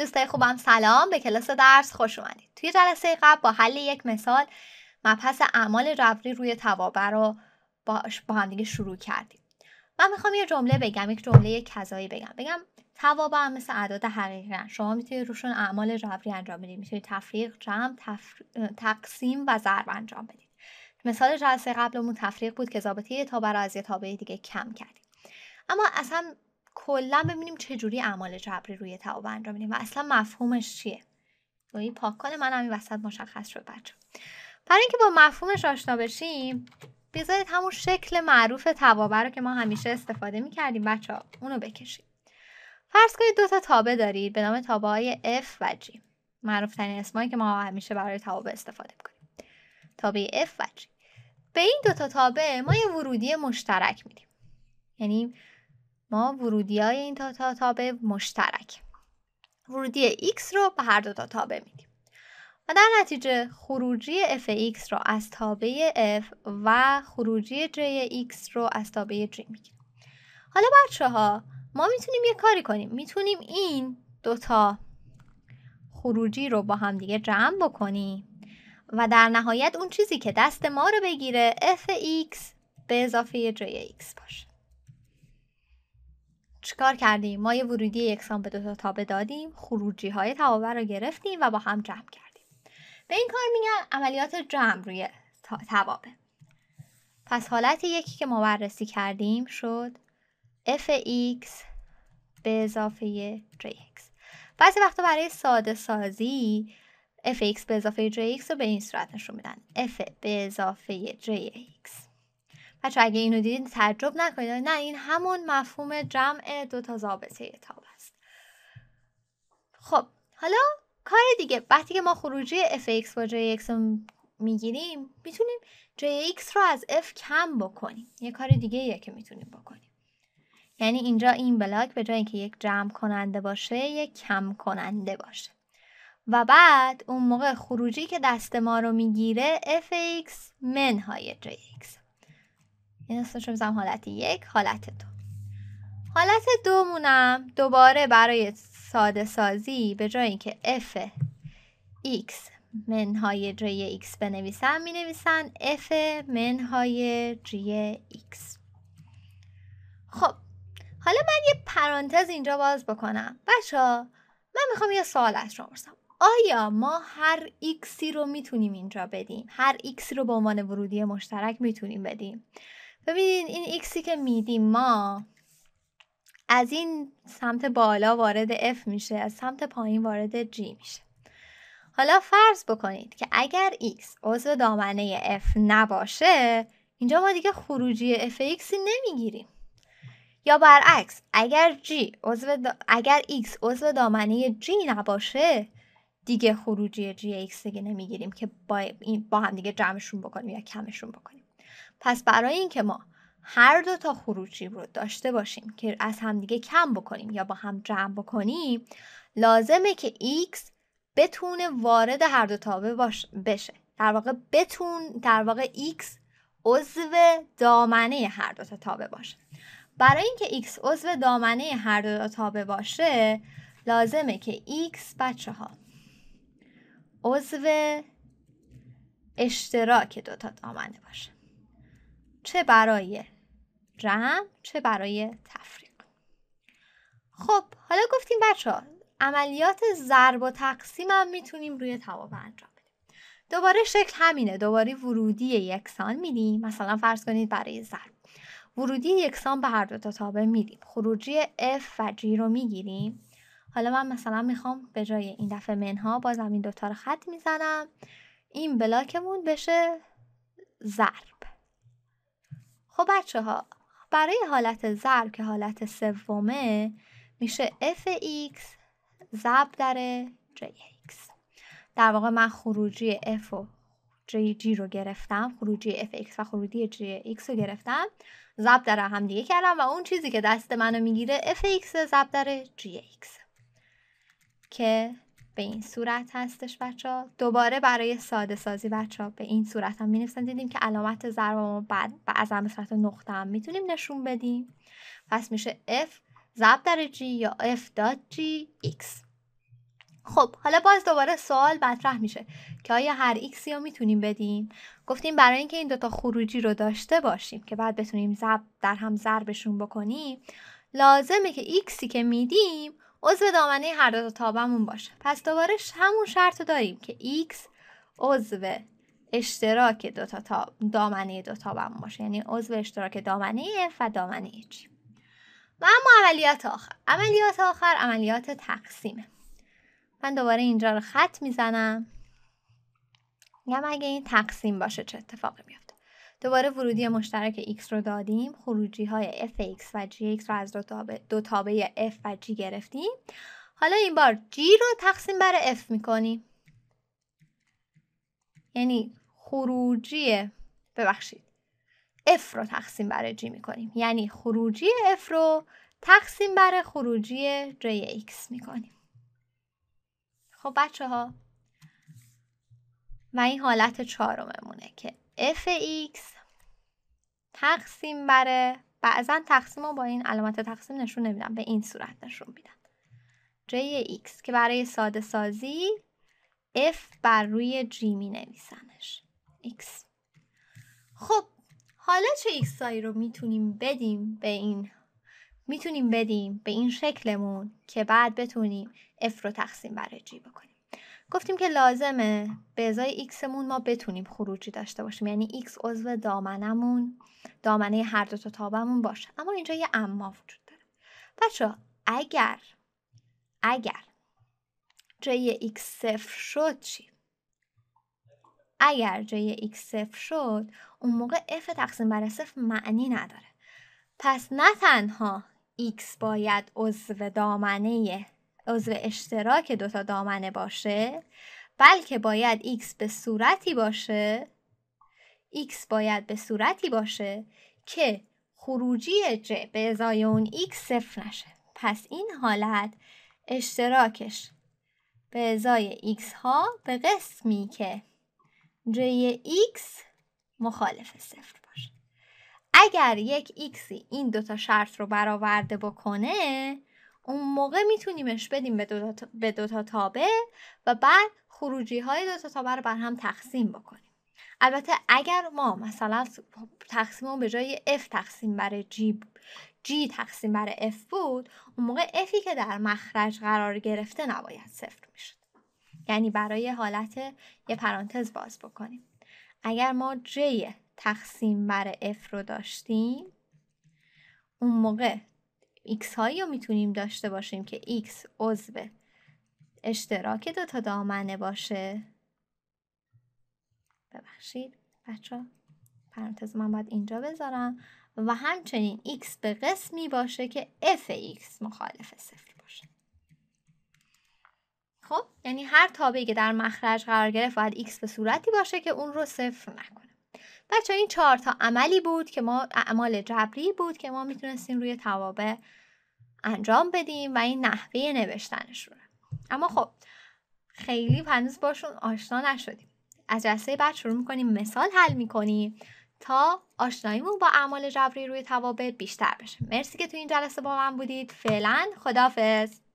دوستای خوبم سلام به کلاس درس خوش اومدید توی جلسه قبل با حل یک مثال مبحث اعمال ربری روی توابع رو با هم دیگه شروع کردیم من میخوام یه جمله بگم یک جمله کذایی بگم بگم توابع مثل اعداد حقیقی شما میتونید روشون اعمال ربری انجام بدید میتونید تفریق جمع تقسیم و ضرب انجام بدید مثال جلسه قبلمون تفریق بود که ضابطه تا تابع از یه تابع دیگه کم کردیم اما اصلا کلا ببینیم چه جوری اعمال جبری روی تعاب انجام میدیم و اصلا مفهومش چیه پاک یعنی پاکان من همین وسط مشخص شد بچه برای اینکه با مفهومش آشنا بشیم بذارید همون شکل معروف توابه رو که ما همیشه استفاده میکردیم بچه اونو بکشید فرض کنید دو تا تابه دارید به نام تابه های F و G معروف ترین اسمایی که ما همیشه برای توابع استفاده میکنیم تابه F و G به این دو تا تابه ما یه ورودی مشترک میدیم یعنی ما ورودی های این تا تابع مشترک ورودی x رو به هر دو تا تابع میدیم و در نتیجه خروجی f(x) رو از تابه f و خروجی jx x رو از تابه j میگیریم حالا بچه ها ما میتونیم یه کاری کنیم میتونیم این دوتا خروجی رو با هم دیگه جمع بکنیم و در نهایت اون چیزی که دست ما رو بگیره f(x) به اضافه jx x باشه چیکار کردیم ما یه ورودی یکسان به دو تابه دادیم خروجی های تابه رو گرفتیم و با هم جمع کردیم به این کار میگن عملیات جمع روی توابه. پس حالت یکی که ما بررسی کردیم شد fx به اضافه jx بعضی وقتا برای ساده سازی fx به اضافه x رو به این صورت نشون میدن f به اضافه jx بچه اگه اینو دیدین تعجب نکنید نه این همون مفهوم جمع دو تا ضابطه تاب است خب حالا کار دیگه وقتی که ما خروجی fx با jx رو میگیریم میتونیم jx رو از f کم بکنیم یه کار دیگه یه که میتونیم بکنیم یعنی اینجا این بلاک به جای اینکه یک جمع کننده باشه یک کم کننده باشه و بعد اون موقع خروجی که دست ما رو میگیره fx منهای jx این رو بزنم حالت یک حالت دو حالت دو مونم دوباره برای ساده سازی به جای اینکه f x منهای جی x بنویسم می نویسن f منهای جی x خب حالا من یه پرانتز اینجا باز بکنم بچه من میخوام یه سوال از شما بپرسم آیا ما هر ایکسی رو میتونیم اینجا بدیم هر X رو به عنوان ورودی مشترک میتونیم بدیم ببینید این ایکسی که میدیم ما از این سمت بالا وارد F میشه از سمت پایین وارد G میشه حالا فرض بکنید که اگر X عضو دامنه F نباشه اینجا ما دیگه خروجی F نمیگیریم یا برعکس اگر G عضو اگر X عضو دامنه G نباشه دیگه خروجی G X دیگه نمیگیریم که با, با هم دیگه جمعشون بکنیم یا کمشون بکنیم پس برای اینکه ما هر دو تا خروجی رو داشته باشیم که از همدیگه کم بکنیم یا با هم جمع بکنیم لازمه که x بتونه وارد هر دو تابه بشه در واقع بتون در واقع x عضو دامنه هر دو تا تابه باشه برای اینکه x عضو دامنه هر دو تا تابه باشه لازمه که x بچه ها عضو اشتراک دو تا دامنه باشه چه برای جمع چه برای تفریق خب حالا گفتیم بچه ها عملیات ضرب و تقسیم هم میتونیم روی توابع انجام بدیم دوباره شکل همینه دوباره ورودی یکسان میدیم مثلا فرض کنید برای ضرب ورودی یکسان به هر دو تا تابع میدیم خروجی F و G رو میگیریم حالا من مثلا میخوام به جای این دفعه منها بازم این دوتا رو خط میزنم این بلاکمون بشه ضرب خب بچه ها برای حالت ضرب که حالت سومه میشه fx x ضرب در j در واقع من خروجی f و j رو گرفتم خروجی fx و خروجی j رو گرفتم ضرب در هم دیگه کردم و اون چیزی که دست منو میگیره f x ضرب در که به این صورت هستش بچه ها دوباره برای ساده سازی بچه ها به این صورت هم می دیدیم که علامت ضرب ما بعد از هم صورت نقطه هم میتونیم نشون بدیم پس میشه f ضرب در g یا f داد g x خب حالا باز دوباره سوال مطرح میشه که آیا هر x یا میتونیم بدیم گفتیم برای اینکه این دوتا خروجی رو داشته باشیم که بعد بتونیم ضرب در هم ضربشون بکنیم لازمه که xی که میدیم عضو دامنه هر دو تابمون باشه پس دوباره همون شرط رو داریم که x عضو اشتراک دو تا, دامنه دو تابمون باشه یعنی عضو اشتراک دامنه f و دامنه g و اما عملیات آخر عملیات آخر عملیات تقسیمه من دوباره اینجا رو خط میزنم میگم اگه این تقسیم باشه چه اتفاقی میاد. دوباره ورودی مشترک X رو دادیم خروجی های FX و GX رو از دو تابه F و G گرفتیم حالا این بار G رو تقسیم بر F میکنیم یعنی خروجی ببخشید F رو تقسیم بر G میکنیم یعنی خروجی F رو تقسیم بر خروجی JX میکنیم خب بچه ها و این حالت چهارممونه که fx تقسیم بر بعضا تقسیم رو با این علامت تقسیم نشون نمیدم به این صورت نشون میدم jx که برای ساده سازی f بر روی g می نویسنش x خب حالا چه x هایی رو میتونیم بدیم به این میتونیم بدیم به این شکلمون که بعد بتونیم f رو تقسیم بر g بکنیم گفتیم که لازمه به ازای ایکسمون ما بتونیم خروجی داشته باشیم یعنی ایکس عضو دامنمون دامنه هر دو تا تابمون باشه اما اینجا یه اما وجود داره بچه اگر اگر جای ایکس صفر شد چی؟ اگر جای ایکس صفر شد اون موقع f تقسیم بر صفر معنی نداره پس نه تنها x باید عضو دامنه عضو اشتراک دوتا دامنه باشه بلکه باید x به صورتی باشه x باید به صورتی باشه که خروجی ج به ازای اون x صفر نشه پس این حالت اشتراکش به ازای x ها به قسمی که j x مخالف صفر باشه اگر یک x این دوتا شرط رو برآورده بکنه اون موقع میتونیمش بدیم به دوتا تا, و بعد خروجی های دو تا رو بر هم تقسیم بکنیم البته اگر ما مثلا تقسیممون به جای F تقسیم بر G G تقسیم بر F بود اون موقع Fی که در مخرج قرار گرفته نباید صفر میشد یعنی برای حالت یه پرانتز باز بکنیم اگر ما J تقسیم بر F رو داشتیم اون موقع x هایی رو میتونیم داشته باشیم که x عضو اشتراک دو تا دامنه باشه ببخشید بچه پرانتز من باید اینجا بذارم و همچنین x به قسمی باشه که f x مخالف صفر باشه خب یعنی هر تابعی که در مخرج قرار گرفت باید x به صورتی باشه که اون رو صفر نکنه بچه این چهار تا عملی بود که ما اعمال جبری بود که ما میتونستیم روی توابع انجام بدیم و این نحوه نوشتنش رو اما خب خیلی هنوز باشون آشنا نشدیم از جلسه بعد شروع میکنیم مثال حل میکنیم تا آشناییمون با اعمال جبری روی توابع بیشتر بشه مرسی که تو این جلسه با من بودید فعلا خدافز